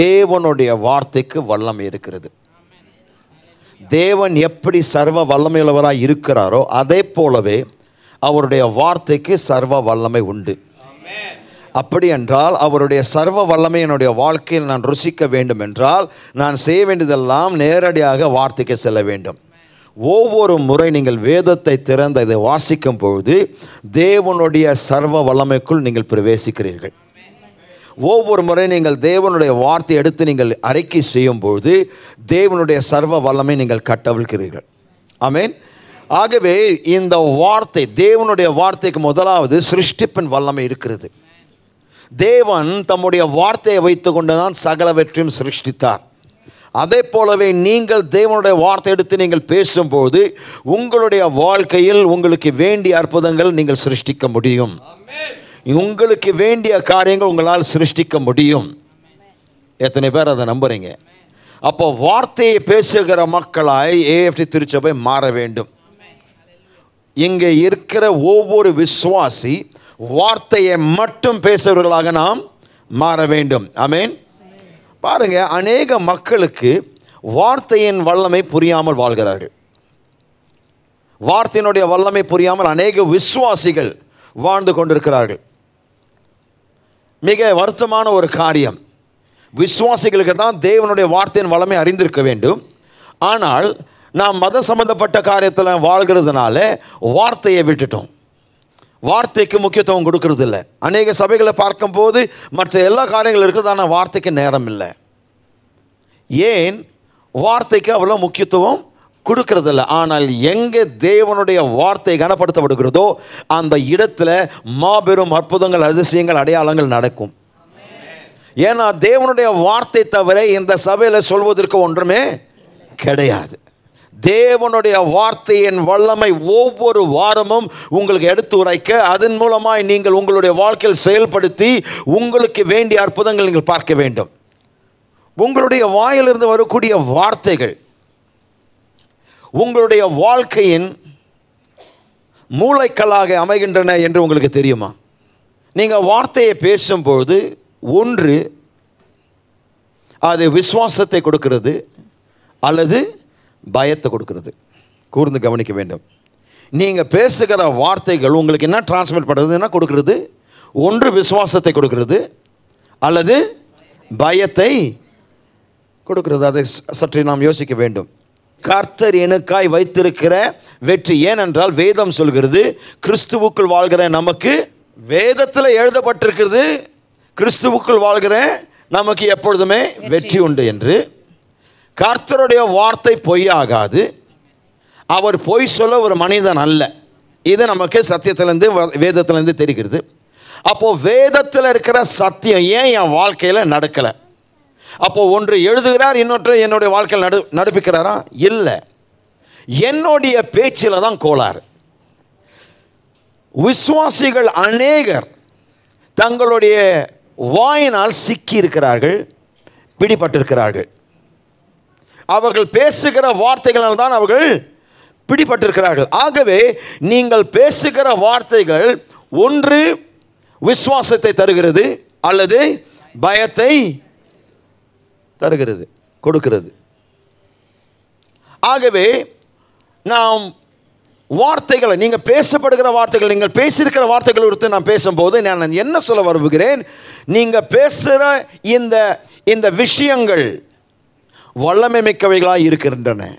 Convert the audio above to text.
தேவனுடைய வார்த்தைக்கு வல்லமை இருக்கிறது தேவன் எப்படி சர்வ வல்லமையுள்ளவராக இருக்கிறாரோ அதே போலவே அவருடைய வார்த்தைக்கு சர்வ வல்லமை உண்டு அப்படி என்றால் அவருடைய சர்வ வல்லமை என்னுடைய வாழ்க்கையில் நான் ருசிக்க வேண்டும் என்றால் நான் செய்ய வேண்டியதெல்லாம் நேரடியாக வார்த்தைக்கு செல்ல வேண்டும் ஒவ்வொரு முறை நீங்கள் வேதத்தை திறந்த இதை வாசிக்கும் பொழுது தேவனுடைய சர்வ வல்லமைக்குள் நீங்கள் பிரவேசிக்கிறீர்கள் ஒவ்வொரு முறை நீங்கள் தேவனுடைய வார்த்தை எடுத்து நீங்கள் அறிக்கை செய்யும் பொழுது தேவனுடைய சர்வ வல்லமை நீங்கள் கட்டவிழ்கிறீர்கள் ஆமேன் ஆகவே இந்த வார்த்தை தேவனுடைய வார்த்தைக்கு முதலாவது சிருஷ்டிப்பின் வல்லமை இருக்கிறது தேவன் தம்முடைய வார்த்தையை வைத்து கொண்டு தான் சகலவற்றையும் சிருஷ்டித்தார் அதே போலவே நீங்கள் தேவனுடைய வார்த்தை எடுத்து நீங்கள் பேசும்போது உங்களுடைய வாழ்க்கையில் உங்களுக்கு வேண்டிய அற்புதங்கள் நீங்கள் சிருஷ்டிக்க முடியும் உங்களுக்கு வேண்டிய காரியங்கள் உங்களால் சிருஷ்டிக்க முடியும் எத்தனை பேர் அதை நம்புகிறீங்க அப்போ வார்த்தையை பேசுகிற மக்களாய் ஏஎஃப்டி திருச்சபை மாற வேண்டும் இங்கே இருக்கிற ஒவ்வொரு விசுவாசி வார்த்தையை மட்டும் பேசுகிறவர்களாக நாம் மாற வேண்டும் அமேன் பாருங்க அநேக மக்களுக்கு வார்த்தையின் வல்லமை புரியாமல் வாழ்கிறார்கள் வார்த்தையினுடைய வல்லமை புரியாமல் அநேக விசுவாசிகள் வாழ்ந்து கொண்டிருக்கிறார்கள் மிக வருத்தமான ஒரு காரியம் விசுவாசிகளுக்கு தான் தேவனுடைய வார்த்தையின் வளமை அறிந்திருக்க வேண்டும் ஆனால் நாம் மதம் சம்மந்தப்பட்ட காரியத்தில் வாழ்கிறதுனால வார்த்தையை விட்டுட்டோம் வார்த்தைக்கு முக்கியத்துவம் கொடுக்கறதில்ல அநேக சபைகளை பார்க்கும்போது மற்ற எல்லா காரியங்களும் இருக்கிறது ஆனால் வார்த்தைக்கு நேரம் இல்லை ஏன் வார்த்தைக்கு அவ்வளோ முக்கியத்துவம் கொடுக்கறதில்ல ஆனால் எங்கே தேவனுடைய வார்த்தை கனப்படுத்தப்படுகிறதோ அந்த இடத்துல மாபெரும் அற்புதங்கள் அதிசயங்கள் அடையாளங்கள் நடக்கும் ஏன்னா தேவனுடைய வார்த்தை தவிர இந்த சபையில் சொல்வதற்கு ஒன்றுமே கிடையாது தேவனுடைய வார்த்தையின் வல்லமை ஒவ்வொரு வாரமும் உங்களுக்கு எடுத்து உரைக்க அதன் மூலமாய் நீங்கள் உங்களுடைய வாழ்க்கையில் செயல்படுத்தி உங்களுக்கு வேண்டிய அற்புதங்கள் நீங்கள் பார்க்க வேண்டும் உங்களுடைய வாயிலிருந்து வரக்கூடிய வார்த்தைகள் உங்களுடைய வாழ்க்கையின் மூளைக்கல்லாக அமைகின்றன என்று உங்களுக்கு தெரியுமா நீங்கள் வார்த்தையை பேசும்பொழுது ஒன்று அது விசுவாசத்தை கொடுக்கிறது அல்லது பயத்தை கொடுக்கிறது கூர்ந்து கவனிக்க வேண்டும் நீங்கள் பேசுகிற வார்த்தைகள் உங்களுக்கு என்ன டிரான்ஸ்மிட் பண்ணுறதுன்னா கொடுக்கறது ஒன்று விசுவாசத்தை கொடுக்கறது அல்லது பயத்தை கொடுக்கறது அதை சற்றே நாம் யோசிக்க வேண்டும் கர்த்தர் எனக்காய் வைத்திருக்கிற வெற்றி ஏனென்றால் வேதம் சொல்கிறது கிறிஸ்துவுக்குள் வாழ்கிற நமக்கு வேதத்தில் எழுதப்பட்டிருக்கிறது கிறிஸ்துவுக்குள் வாழ்கிற நமக்கு எப்பொழுதுமே வெற்றி உண்டு என்று கர்த்தருடைய வார்த்தை பொய்யாகாது அவர் பொய் சொல்ல ஒரு மனிதன் அல்ல இது நமக்கு சத்தியத்திலேருந்து வேதத்திலேருந்து தெரிகிறது அப்போது வேதத்தில் இருக்கிற சத்தியம் ஏன் என் வாழ்க்கையில் நடக்கலை அப்போது ஒன்று எழுதுகிறார் இன்னொன்று என்னுடைய வாழ்க்கையில் நடு நடுப்பிக்கிறாரா இல்லை என்னுடைய பேச்சில் தான் கோளாறு விசுவாசிகள் அநேகர் தங்களுடைய வாயினால் சிக்கி இருக்கிறார்கள் பிடிபட்டிருக்கிறார்கள் அவர்கள் பேசுகிற வார்த்தைகளால் தான் அவர்கள் பிடிபட்டிருக்கிறார்கள் ஆகவே நீங்கள் பேசுகிற வார்த்தைகள் ஒன்று விசுவாசத்தை தருகிறது அல்லது பயத்தை தருகிறது கொடுக்கிறது ஆகவே நாம் வார்த்தைகளை நீங்கள் பேசப்படுகிற வார்த்தைகள் நீங்கள் பேசியிருக்கிற வார்த்தைகள் குறித்து நான் பேசும்போது நான் என்ன சொல்ல விரும்புகிறேன் நீங்கள் பேசுகிற இந்த இந்த விஷயங்கள் வல்லமை மிக்கவைகளாக இருக்கின்றன